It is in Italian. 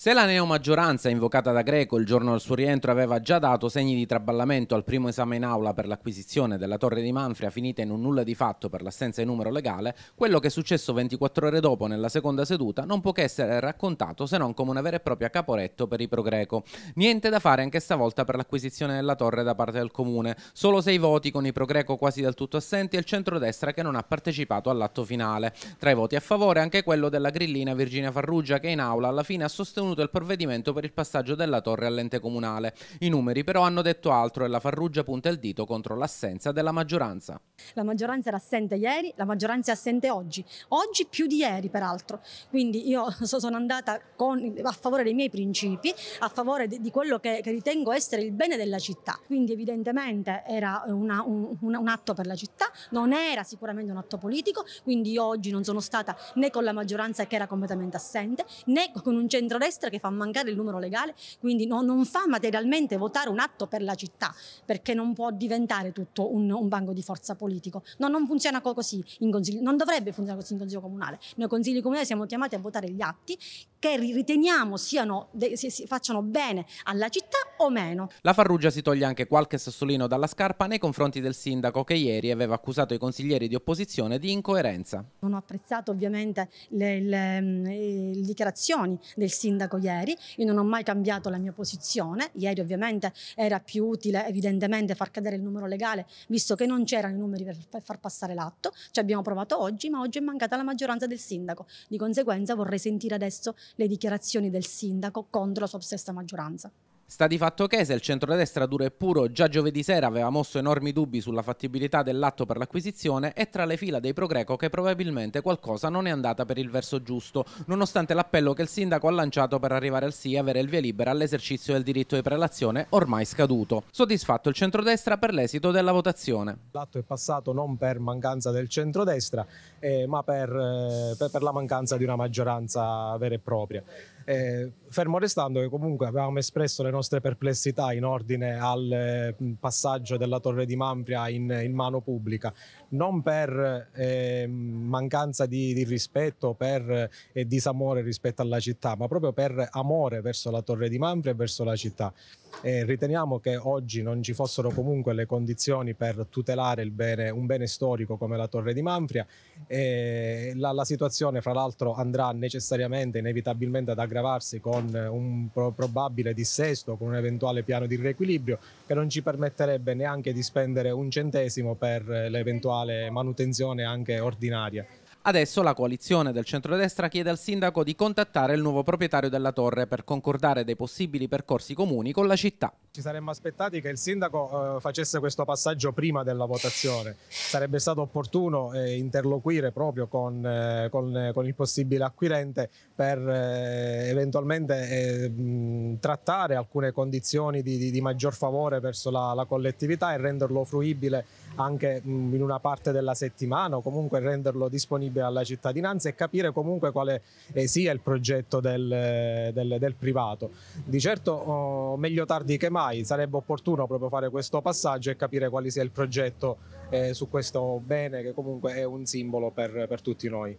Se la neomaggioranza invocata da Greco il giorno del suo rientro aveva già dato segni di traballamento al primo esame in aula per l'acquisizione della Torre di Manfria finita in un nulla di fatto per l'assenza di numero legale, quello che è successo 24 ore dopo nella seconda seduta non può che essere raccontato se non come una vera e propria caporetto per i pro-greco. Niente da fare anche stavolta per l'acquisizione della torre da parte del comune, solo sei voti con i pro-greco quasi del tutto assenti e il centrodestra che non ha partecipato all'atto finale. Tra i voti a favore anche quello della grillina Virginia Farrugia che in aula alla fine ha sostenuto sostenuto il provvedimento per il passaggio della torre all'ente comunale. I numeri però hanno detto altro e la Farrugia punta il dito contro l'assenza della maggioranza. La maggioranza era assente ieri, la maggioranza è assente oggi, oggi più di ieri peraltro. Quindi io sono andata con, a favore dei miei principi, a favore di, quello che, che ritengo essere il bene della città. Quindi evidentemente era una, un, un atto per la città, non era sicuramente un atto politico, quindi io oggi non sono stata né con la maggioranza che era completamente assente, né con un centrodestra destra che fa mancare il numero legale, quindi no, non fa materialmente votare un atto per la città, perché non può diventare tutto un, un banco di forza politico. No, non funziona così in consiglio, non dovrebbe funzionare così in consiglio comunale. Noi consigli comunali siamo chiamati a votare gli atti che riteniamo siano, se si, facciano bene alla città o meno. La Farrugia si toglie anche qualche sassolino dalla scarpa nei confronti del sindaco che ieri aveva accusato i consiglieri di opposizione di incoerenza. Non ho apprezzato ovviamente le, le, le dichiarazioni del sindaco sindaco ieri, io non ho mai cambiato la mia posizione, ieri ovviamente era più utile evidentemente far cadere il numero legale, visto che non c'erano i numeri per far passare l'atto, ci abbiamo provato oggi, ma oggi è mancata la maggioranza del sindaco, di conseguenza vorrei sentire adesso le dichiarazioni del sindaco contro la sua stessa maggioranza. Sta di fatto che se il centrodestra duro e puro già giovedì sera aveva mosso enormi dubbi sulla fattibilità dell'atto per l'acquisizione è tra le fila dei Progreco che probabilmente qualcosa non è andata per il verso giusto, nonostante l'appello che il sindaco ha lanciato per arrivare al sì e avere il via libera all'esercizio del diritto di prelazione ormai scaduto. Soddisfatto il centrodestra per l'esito della votazione. L'atto è passato non per mancanza del centrodestra, eh, ma per, eh, per, la mancanza di una maggioranza vera e propria. Eh, fermo restando che comunque avevamo espresso le nostre nostre perplessità in ordine al passaggio della Torre di Manfria in, in mano pubblica, non per eh, mancanza di, di, rispetto per, e eh, disamore rispetto alla città, ma proprio per amore verso la Torre di Manfria e verso la città. E riteniamo che oggi non ci fossero comunque le condizioni per tutelare bene, un bene storico come la Torre di Manfria. La, la, situazione, fra l'altro, andrà necessariamente, inevitabilmente ad aggravarsi con un pro probabile dissesto, con un eventuale piano di riequilibrio che non ci permetterebbe neanche di spendere un centesimo per l'eventuale manutenzione anche ordinaria. Adesso la coalizione del centrodestra chiede al sindaco di contattare il nuovo proprietario della torre per concordare dei possibili percorsi comuni con la città. Ci saremmo aspettati che il sindaco eh, facesse questo passaggio prima della votazione. Sarebbe stato opportuno eh, interloquire proprio con, eh, con, eh, con, il possibile acquirente per eh, eventualmente eh, mh, trattare alcune condizioni di, di, di maggior favore verso la, la, collettività e renderlo fruibile anche mh, in una parte della settimana o comunque renderlo disponibile chiede alla cittadinanza e capire comunque quale eh, sia il progetto del, del, del privato. Di certo oh, meglio tardi che mai, sarebbe opportuno proprio fare questo passaggio e capire quale sia il progetto eh, su questo bene che comunque è un simbolo per, per tutti noi.